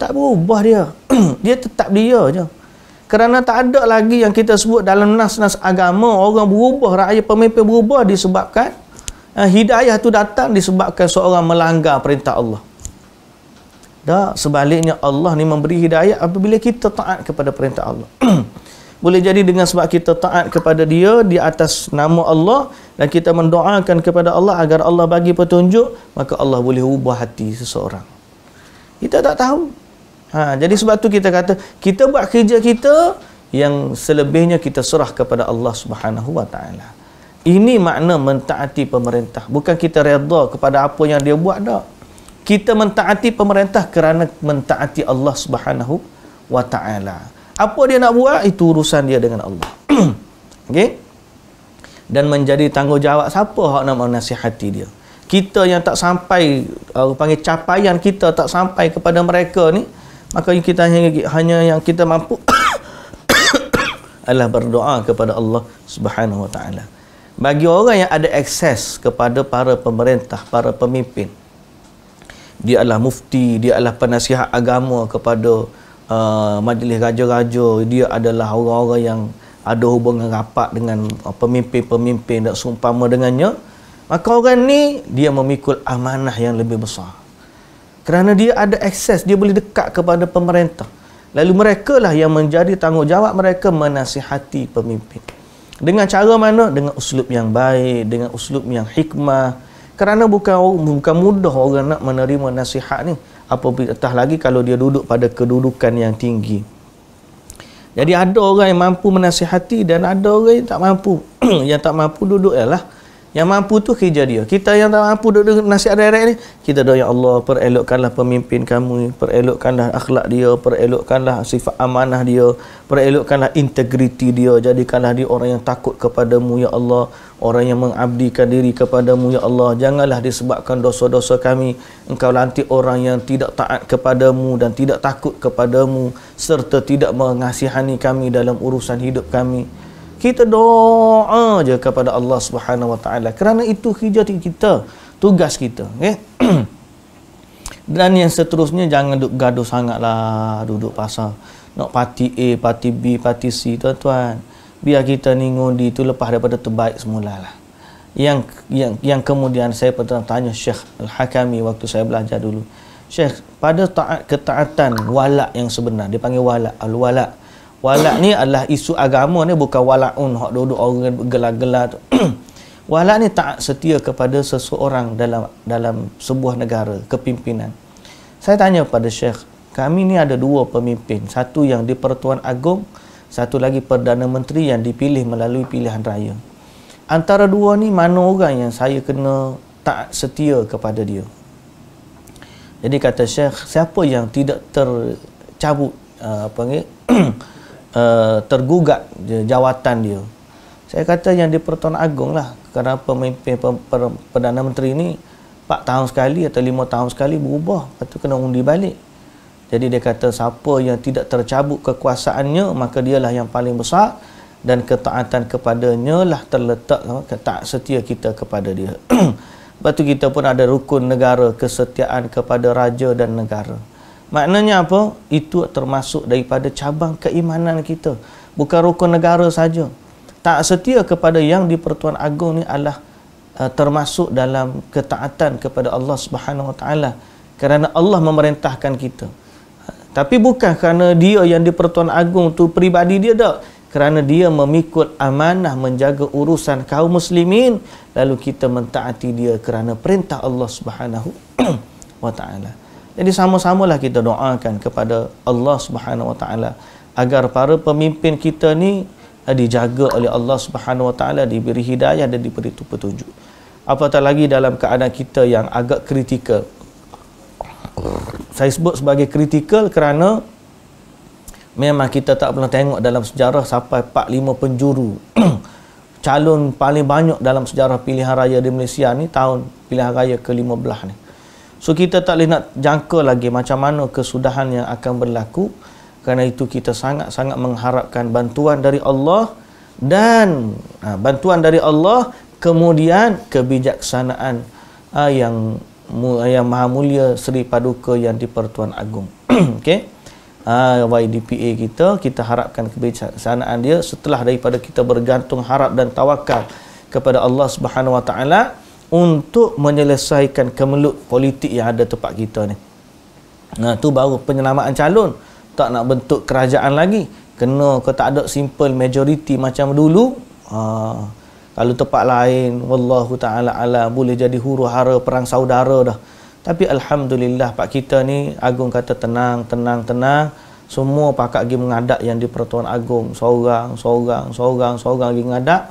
Tak berubah dia. dia tetap dia je. Kerana tak ada lagi yang kita sebut dalam nas-nas agama, orang berubah, rakyat pemimpin berubah disebabkan Eh, hidayah tu datang disebabkan seorang melanggar perintah Allah. Dah sebaliknya Allah ni memberi hidayah apabila kita taat kepada perintah Allah. Boleh jadi dengan sebab kita taat kepada dia di atas nama Allah dan kita mendoakan kepada Allah agar Allah bagi petunjuk, maka Allah boleh ubah hati seseorang. Kita tak tahu. Ha, jadi sebab tu kita kata, kita buat kerja kita yang selebihnya kita serah kepada Allah Subhanahu Wa Taala. Ini makna mentaati pemerintah. Bukan kita redha kepada apa yang dia buat dah. Kita mentaati pemerintah kerana mentaati Allah Subhanahu wa taala. Apa dia nak buat itu urusan dia dengan Allah. Okey? Dan menjadi tanggungjawab siapa hak nak menasihati dia. Kita yang tak sampai uh, panggil capaian kita tak sampai kepada mereka ni, maka kita hanya, hanya yang kita mampu adalah berdoa kepada Allah Subhanahu wa taala bagi orang yang ada akses kepada para pemerintah, para pemimpin. Dia adalah mufti, dia adalah penasihat agama kepada uh, majlis raja-raja, dia adalah orang-orang yang ada hubungan rapat dengan uh, pemimpin-pemimpin dan seumpama dengannya. Maka orang ni dia memikul amanah yang lebih besar. Kerana dia ada akses, dia boleh dekat kepada pemerintah. Lalu mereka lah yang menjadi tanggungjawab mereka menasihati pemimpin. Dengan cara mana? Dengan uslub yang baik, dengan uslub yang hikmah. Kerana bukan bukan mudah orang nak menerima nasihat ni. Apa tak lagi kalau dia duduk pada kedudukan yang tinggi. Jadi ada orang yang mampu menasihati dan ada orang yang tak mampu. yang tak mampu duduk ialah yang mampu tu kerja dia. Kita yang tak mampu duduk nasihat direct ni, kita doa ya Allah perelokkanlah pemimpin kamu, perelokkanlah akhlak dia, perelokkanlah sifat amanah dia, perelokkanlah integriti dia, jadikanlah dia orang yang takut kepadamu ya Allah, orang yang mengabdikan diri kepadamu ya Allah. Janganlah disebabkan dosa-dosa kami engkau lantik lah orang yang tidak taat kepadamu dan tidak takut kepadamu serta tidak mengasihani kami dalam urusan hidup kami kita doa je kepada Allah Subhanahu Wa Taala kerana itu kerja kita tugas kita okay? dan yang seterusnya jangan duduk gaduh sangatlah duduk pasal nak parti A, parti B, parti C tuan-tuan biar kita ni ngundi tu lepas daripada terbaik semula lah yang, yang, yang kemudian saya pernah tanya Syekh Al-Hakami waktu saya belajar dulu Syekh, pada taat ketaatan walak yang sebenar dipanggil walak, al-walak Walak ni adalah isu agama ni bukan walakun oh, hak duduk orang gelar-gelar tu. walak ni taat setia kepada seseorang dalam dalam sebuah negara, kepimpinan. Saya tanya pada Syekh, kami ni ada dua pemimpin, satu yang di Pertuan Agong, satu lagi Perdana Menteri yang dipilih melalui pilihan raya. Antara dua ni mana orang yang saya kena taat setia kepada dia? Jadi kata Syekh, siapa yang tidak tercabut eh, apa ni? Eh, tergugat jawatan dia. Saya kata yang di Pertuan Agong lah kerana pemimpin Perdana Menteri ni 4 tahun sekali atau 5 tahun sekali berubah. Lepas tu kena undi balik. Jadi dia kata siapa yang tidak tercabut kekuasaannya maka dialah yang paling besar dan ketaatan kepadanya lah terletak tak setia kita kepada dia. Lepas tu kita pun ada rukun negara kesetiaan kepada raja dan negara. Maknanya apa? Itu termasuk daripada cabang keimanan kita. Bukan rukun negara saja. Tak setia kepada yang di Pertuan agung ni adalah uh, termasuk dalam ketaatan kepada Allah Subhanahu Wa Taala kerana Allah memerintahkan kita. tapi bukan kerana dia yang di Pertuan agung tu peribadi dia tak. Kerana dia memikul amanah menjaga urusan kaum muslimin lalu kita mentaati dia kerana perintah Allah Subhanahu Wa Taala. Jadi sama-samalah kita doakan kepada Allah Subhanahu Wa Taala agar para pemimpin kita ni eh, dijaga oleh Allah Subhanahu Wa Taala diberi hidayah dan diberi petunjuk. Apatah lagi dalam keadaan kita yang agak kritikal. Saya sebut sebagai kritikal kerana memang kita tak pernah tengok dalam sejarah sampai 4-5 penjuru calon paling banyak dalam sejarah pilihan raya di Malaysia ni tahun pilihan raya ke-15 ni. So kita tak boleh nak jangka lagi macam mana kesudahan yang akan berlaku. Kerana itu kita sangat-sangat mengharapkan bantuan dari Allah dan ha, bantuan dari Allah kemudian kebijaksanaan ha, yang yang Maha Mulia Seri Paduka yang di-Pertuan Agung. Okay, ha, YDPA kita kita harapkan kebijaksanaan dia setelah daripada kita bergantung harap dan tawakal kepada Allah Subhanahu Wa Taala untuk menyelesaikan kemelut politik yang ada tempat kita ni. Nah tu baru penyelamatan calon. Tak nak bentuk kerajaan lagi. Kena kau tak ada simple majority macam dulu. Ha, kalau tempat lain, wallahu taala ala boleh jadi huru hara perang saudara dah. Tapi alhamdulillah pak kita ni agung kata tenang, tenang, tenang. Semua pakak pergi mengadap yang di Pertuan Agung, Seorang, seorang, seorang, seorang pergi mengadap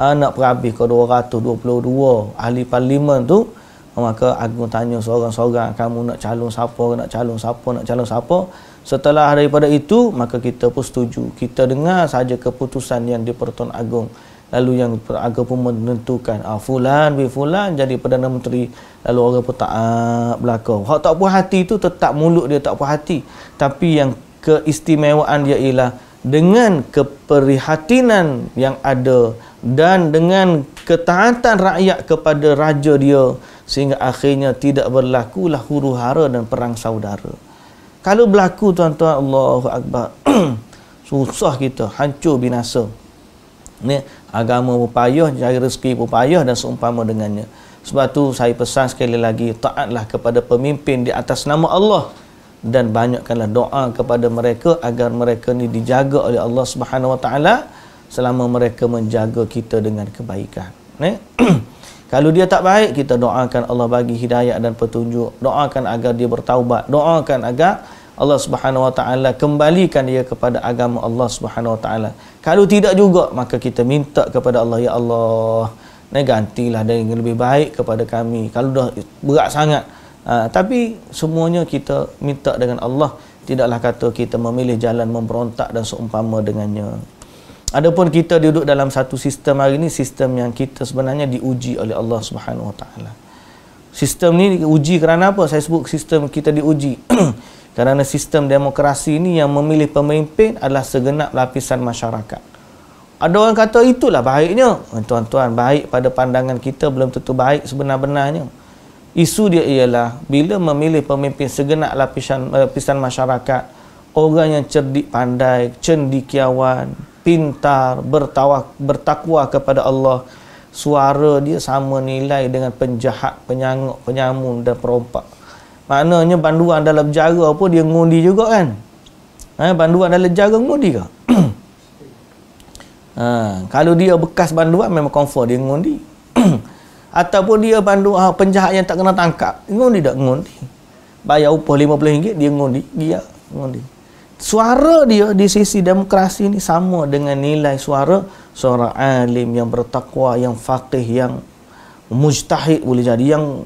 uh, nak perhabis ke 222 ahli parlimen tu maka agung tanya seorang-seorang kamu nak calon siapa nak calon siapa nak calon siapa setelah daripada itu maka kita pun setuju kita dengar saja keputusan yang di Pertuan Agong lalu yang agung pun menentukan ah, fulan bi fulan jadi perdana menteri lalu orang pun tak ah, belakang hak tak puas hati tu tetap mulut dia tak puas hati tapi yang keistimewaan dia ialah dengan keprihatinan yang ada dan dengan ketaatan rakyat kepada raja dia sehingga akhirnya tidak berlakulah huru hara dan perang saudara. Kalau berlaku tuan-tuan Allahu Akbar susah kita hancur binasa. Ni agama pun payah, cari rezeki pun payah dan seumpama dengannya. Sebab tu saya pesan sekali lagi taatlah kepada pemimpin di atas nama Allah dan banyakkanlah doa kepada mereka agar mereka ni dijaga oleh Allah Subhanahu Wa Taala selama mereka menjaga kita dengan kebaikan. Eh? Kalau dia tak baik, kita doakan Allah bagi hidayah dan petunjuk. Doakan agar dia bertaubat. Doakan agar Allah Subhanahu Wa Taala kembalikan dia kepada agama Allah Subhanahu Wa Taala. Kalau tidak juga, maka kita minta kepada Allah ya Allah, ni gantilah dengan yang lebih baik kepada kami. Kalau dah berat sangat, Ah, tapi semuanya kita minta dengan Allah tidaklah kata kita memilih jalan memberontak dan seumpama dengannya adapun kita duduk dalam satu sistem hari ini sistem yang kita sebenarnya diuji oleh Allah Subhanahu Wa Taala sistem ni diuji kerana apa saya sebut sistem kita diuji kerana sistem demokrasi ini yang memilih pemimpin adalah segenap lapisan masyarakat ada orang kata itulah baiknya tuan-tuan baik pada pandangan kita belum tentu baik sebenar-benarnya isu dia ialah bila memilih pemimpin segenap lapisan eh, lapisan masyarakat orang yang cerdik pandai cendikiawan pintar bertawak bertakwa kepada Allah suara dia sama nilai dengan penjahat penyangok penyamun dan perompak maknanya banduan dalam jaga apa dia ngundi juga kan eh, banduan dalam jaga ngundi ke ha, kalau dia bekas banduan memang confirm dia ngundi ataupun dia bandu ah, penjahat yang tak kena tangkap ngundi tak ngundi bayar upah RM50 dia ngundi dia ngundi suara dia di sisi demokrasi ni sama dengan nilai suara seorang alim yang bertakwa yang faqih yang mujtahid boleh jadi yang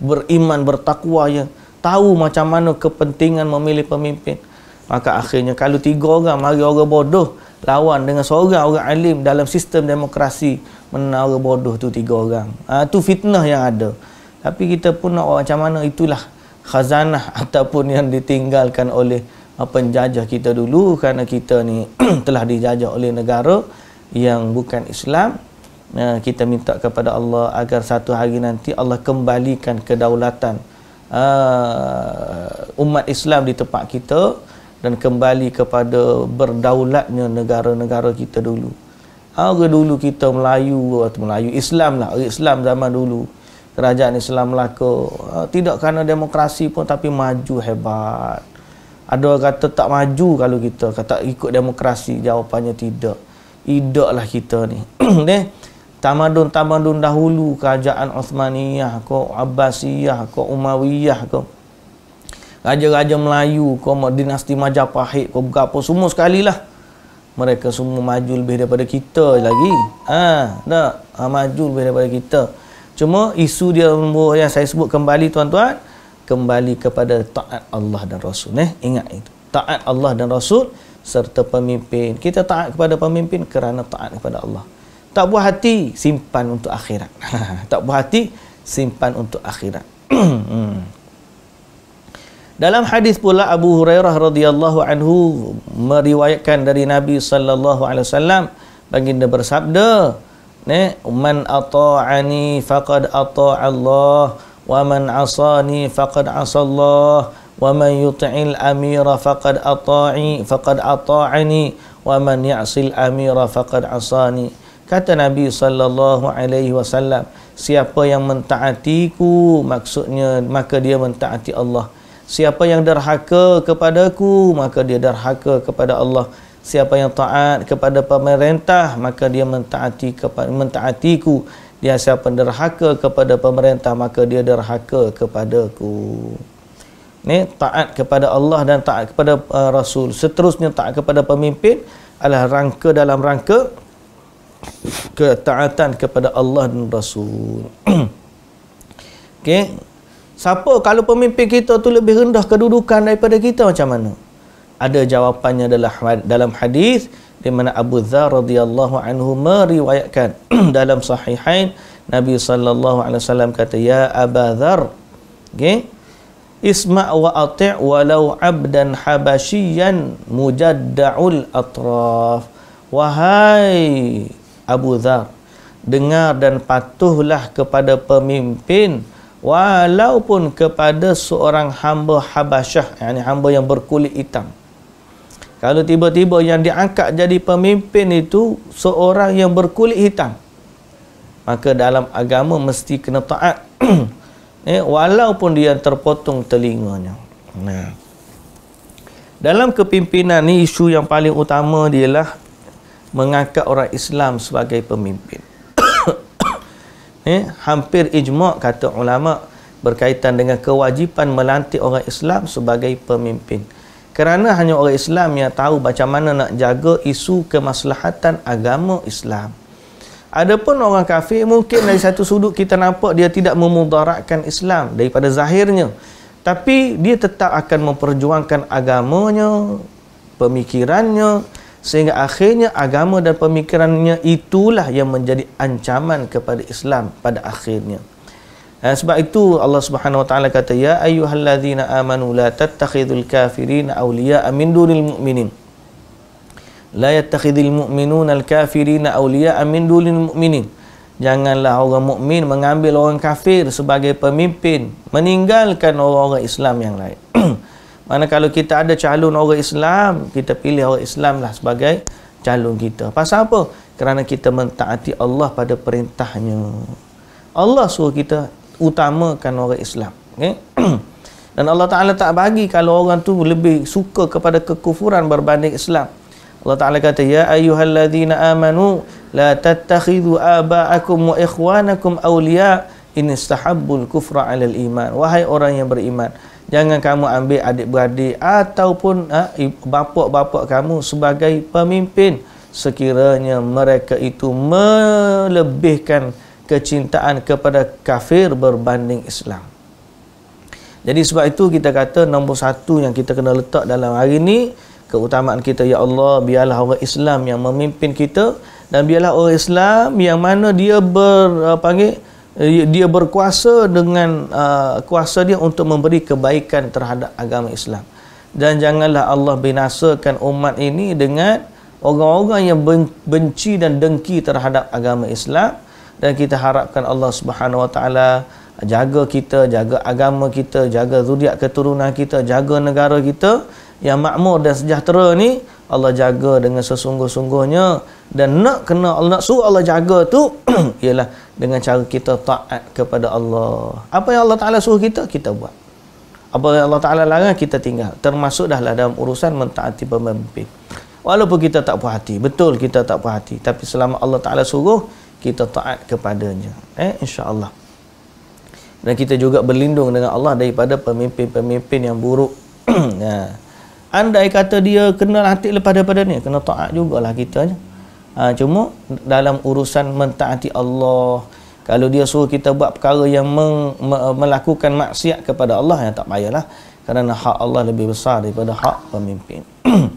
beriman bertakwa yang tahu macam mana kepentingan memilih pemimpin maka akhirnya kalau tiga orang mari orang bodoh lawan dengan seorang orang alim dalam sistem demokrasi menara bodoh tu tiga orang. ha, tu fitnah yang ada. Tapi kita pun nak macam mana itulah khazanah ataupun yang ditinggalkan oleh ah, penjajah kita dulu kerana kita ni telah dijajah oleh negara yang bukan Islam. Ha, kita minta kepada Allah agar satu hari nanti Allah kembalikan kedaulatan uh, umat Islam di tempat kita dan kembali kepada berdaulatnya negara-negara kita dulu. Awal dulu kita Melayu atau Melayu Islam lah, Islam zaman dulu. Kerajaan Islam Melaka ah, tidak kerana demokrasi pun tapi maju hebat. Ada orang kata tak maju kalau kita kata ikut demokrasi, jawapannya tidak. Idaklah kita ni. ni tamadun-tamadun dahulu kerajaan Uthmaniyah, kau Abbasiyah, kau Umayyah, kau Raja-raja Melayu kau, dinasti Majapahit kau berapa semua sekali lah. Mereka semua maju lebih daripada kita lagi. Ah, ha, tak? Ha, maju lebih daripada kita. Cuma isu dia yang saya sebut kembali tuan-tuan. Kembali kepada taat Allah dan Rasul. Eh? Ingat itu. Taat Allah dan Rasul serta pemimpin. Kita taat kepada pemimpin kerana taat kepada Allah. Tak buah hati, simpan untuk akhirat. tak buah hati, simpan untuk akhirat. Hmm. Dalam hadis pula Abu Hurairah radhiyallahu anhu meriwayatkan dari Nabi sallallahu alaihi wasallam baginda bersabda, "Ne, man ata'ani faqad ata' Allah, wa man asani faqad asa Allah, wa man yuti'il amira faqad ata'i faqad ata'ani, wa man ya'sil amira faqad asani." Kata Nabi sallallahu alaihi wasallam, "Siapa yang mentaatiku, maksudnya maka dia mentaati Allah." Siapa yang derhaka kepadaku maka dia derhaka kepada Allah. Siapa yang taat kepada pemerintah maka dia mentaati kepada mentaatiku. Dia siapa yang derhaka kepada pemerintah maka dia derhaka kepadaku. Ini taat kepada Allah dan taat kepada uh, Rasul. Seterusnya taat kepada pemimpin adalah rangka dalam rangka ketaatan kepada Allah dan Rasul. Okey, Siapa kalau pemimpin kita tu lebih rendah kedudukan daripada kita macam mana? Ada jawapannya adalah dalam hadis di mana Abu Dzar radhiyallahu anhu meriwayatkan dalam sahihain Nabi sallallahu alaihi wasallam kata ya Abu Dzar okay? isma' wa ati' walau abdan habasyian mujadda'ul atraf wahai Abu Dzar dengar dan patuhlah kepada pemimpin walaupun kepada seorang hamba Habasyah yakni hamba yang berkulit hitam kalau tiba-tiba yang diangkat jadi pemimpin itu seorang yang berkulit hitam maka dalam agama mesti kena taat eh, walaupun dia terpotong telinganya nah dalam kepimpinan ni isu yang paling utama ialah mengangkat orang Islam sebagai pemimpin eh, hampir ijma' kata ulama' berkaitan dengan kewajipan melantik orang Islam sebagai pemimpin. Kerana hanya orang Islam yang tahu macam mana nak jaga isu kemaslahatan agama Islam. Adapun orang kafir mungkin dari satu sudut kita nampak dia tidak memudaratkan Islam daripada zahirnya. Tapi dia tetap akan memperjuangkan agamanya, pemikirannya, sehingga akhirnya agama dan pemikirannya itulah yang menjadi ancaman kepada Islam pada akhirnya dan ha, sebab itu Allah Subhanahu wa taala kata ya ayyuhallazina amanu la tattakhidul kafirina awliya'a min dunil mu'minin la yattakhidul mu'minuna al kafirina awliya'a min dunil mu'minin janganlah orang mukmin mengambil orang kafir sebagai pemimpin meninggalkan orang-orang Islam yang lain Mana kalau kita ada calon orang Islam, kita pilih orang Islam lah sebagai calon kita. Pasal apa? Kerana kita mentaati Allah pada perintahnya. Allah suruh kita utamakan orang Islam. Okay? Dan Allah Ta'ala tak bagi kalau orang tu lebih suka kepada kekufuran berbanding Islam. Allah Ta'ala kata, Ya ayuhalladzina amanu, la tattakhidu aba'akum wa ikhwanakum awliya' in istahabbul kufra alal iman. Wahai orang yang beriman jangan kamu ambil adik-beradik ataupun bapak-bapak ha, kamu sebagai pemimpin sekiranya mereka itu melebihkan kecintaan kepada kafir berbanding Islam. Jadi sebab itu kita kata nombor satu yang kita kena letak dalam hari ini keutamaan kita ya Allah biarlah orang Islam yang memimpin kita dan biarlah orang Islam yang mana dia berpanggil Eh, dia berkuasa dengan uh, kuasa dia untuk memberi kebaikan terhadap agama Islam dan janganlah Allah binasakan umat ini dengan orang-orang yang benci dan dengki terhadap agama Islam dan kita harapkan Allah Subhanahu Wa Taala jaga kita jaga agama kita jaga zuriat keturunan kita jaga negara kita yang makmur dan sejahtera ni Allah jaga dengan sesungguh-sungguhnya dan nak kena Allah nak suruh Allah jaga tu ialah dengan cara kita taat kepada Allah. Apa yang Allah Taala suruh kita kita buat. Apa yang Allah Taala larang kita tinggal. Termasuk dahlah dalam urusan mentaati pemimpin. Walaupun kita tak puas hati, betul kita tak puas hati, tapi selama Allah Taala suruh kita taat kepadanya. Eh insya-Allah. Dan kita juga berlindung dengan Allah daripada pemimpin-pemimpin yang buruk. Nah. Andai kata dia kena latih lepas daripada ni, kena taat jugalah kita. Ha, cuma dalam urusan mentaati Allah, kalau dia suruh kita buat perkara yang meng, me, melakukan maksiat kepada Allah, yang tak payahlah. Kerana hak Allah lebih besar daripada hak pemimpin.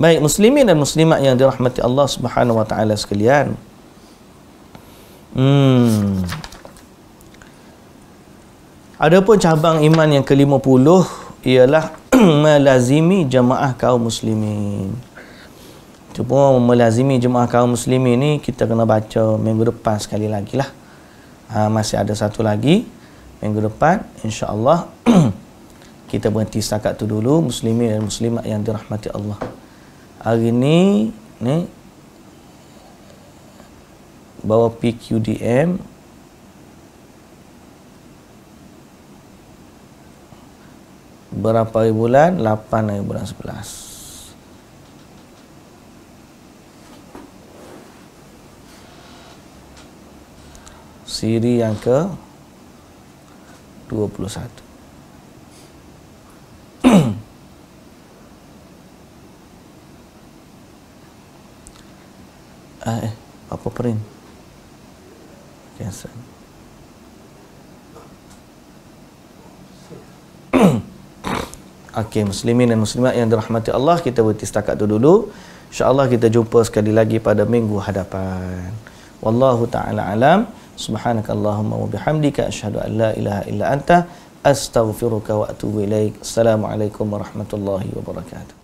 Baik muslimin dan muslimat yang dirahmati Allah Subhanahu wa taala sekalian. Hmm. Adapun cabang iman yang ke-50 ialah melazimi jemaah kaum muslimin. Cuba melazimi jemaah kaum muslimin ni kita kena baca minggu depan sekali lagi lah. Ha, masih ada satu lagi minggu depan insya-Allah kita berhenti setakat tu dulu muslimin dan muslimat yang dirahmati Allah. Hari ni ni bawa PQDM berapa hari bulan? 8 hari bulan 11. Siri yang ke 21. eh, ah, eh, apa print? Cancel. Okey, muslimin dan muslimat yang dirahmati Allah, kita berhenti setakat itu dulu. InsyaAllah kita jumpa sekali lagi pada minggu hadapan. Wallahu ta'ala alam. Subhanakallahumma wa bihamdika asyhadu an la ilaha illa anta astaghfiruka wa atubu ilaik. Assalamualaikum warahmatullahi wabarakatuh.